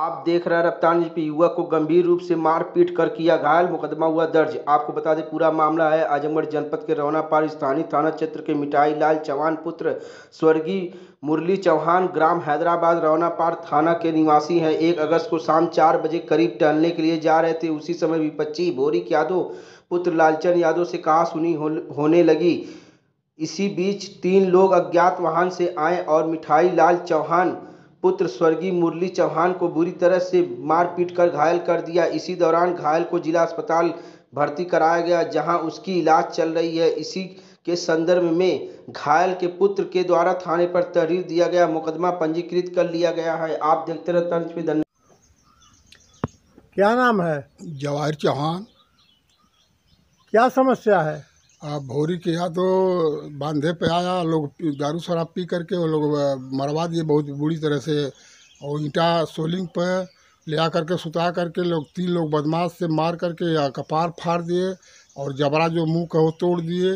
आप देख रहे हैं रफ्तार पी युवक को गंभीर रूप से मारपीट कर किया घायल मुकदमा हुआ दर्ज आपको बता दें पूरा मामला है आजमगढ़ जनपद के रौनापार स्थानीय थाना क्षेत्र के मिठाई लाल चौहान पुत्र स्वर्गीय मुरली चौहान ग्राम हैदराबाद पार थाना के निवासी हैं एक अगस्त को शाम चार बजे करीब टहलने के लिए जा रहे थे उसी समय विपक्षी भोरिक यादव पुत्र लालचंद यादव से कहा सुनी होने लगी इसी बीच तीन लोग अज्ञात वाहन से आए और मिठाई लाल चौहान पुत्र स्वर्गीय मुरली चौहान को बुरी तरह से मार पीट कर घायल कर दिया इसी दौरान घायल को जिला अस्पताल भर्ती कराया गया जहां उसकी इलाज चल रही है इसी के संदर्भ में घायल के पुत्र के द्वारा थाने पर तहरीर दिया गया मुकदमा पंजीकृत कर लिया गया है आप देखते रहे तंज पे धन्यवाद क्या नाम है जवाहर चौहान क्या समस्या है अब भोरी किया तो बांधे पे आया लोग दारू शराब पी करके वो लोग मरवा दिए बहुत बुरी तरह से और ईंटा सोलिंग पर ले आ करके सुता करके लोग तीन लोग बदमाश से मार करके या कपार फाड़ दिए और जबरा जो मुंह का वो तोड़ दिए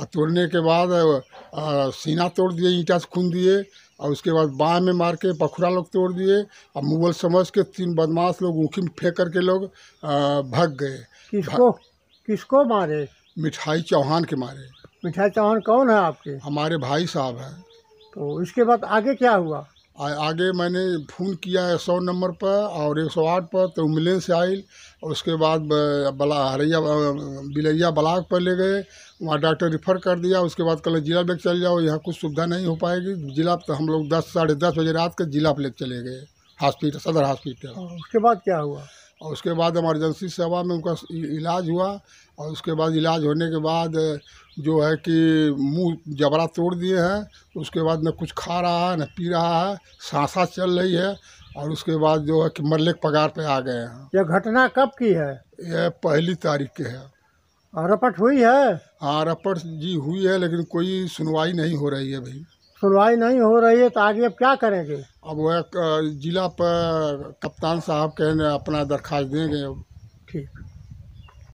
और तोड़ने के बाद आ, सीना तोड़ दिए ईंटा से खून दिए और उसके बाद बाँ में मार के पखुरा लोग तोड़ दिए और मुगल समझ के तीन बदमाश लोग ऊँखी में फेंक करके लोग भग गए किसको किसको मारे मिठाई चौहान के मारे मिठाई चौहान कौन है आपके हमारे भाई साहब हैं तो इसके बाद आगे क्या हुआ आ, आगे मैंने फ़ोन किया है सौ नंबर पर और एक सौ आठ पर तो एम्बुलेंस आई और उसके बाद बला हरैया बिलैया ब्लाक पर ले गए वहाँ डॉक्टर रिफ़र कर दिया उसके बाद कल जिला लेकर चले जाओ यहाँ कुछ सुविधा नहीं हो पाएगी जिला तो हम लोग दस साढ़े दस बजे रात के जिला लेकर चले गए हॉस्पिटल सदर हॉस्पिटल उसके बाद क्या हुआ और उसके बाद इमरजेंसी सेवा में उनका इलाज हुआ और उसके बाद इलाज होने के बाद जो है कि मुंह जबड़ा तोड़ दिए हैं उसके बाद न कुछ खा रहा है न पी रहा है सांसा चल रही है और उसके बाद जो है कि मरले पगार पे आ गए हैं यह घटना कब की है यह पहली तारीख की है रपट हुई है हाँ रपट जी हुई है लेकिन कोई सुनवाई नहीं हो रही है भाई सुनवाई नहीं हो रही है तो आगे अब क्या करेंगे अब वह जिला पर कप्तान साहब कहने अपना दरखास्त देंगे ठीक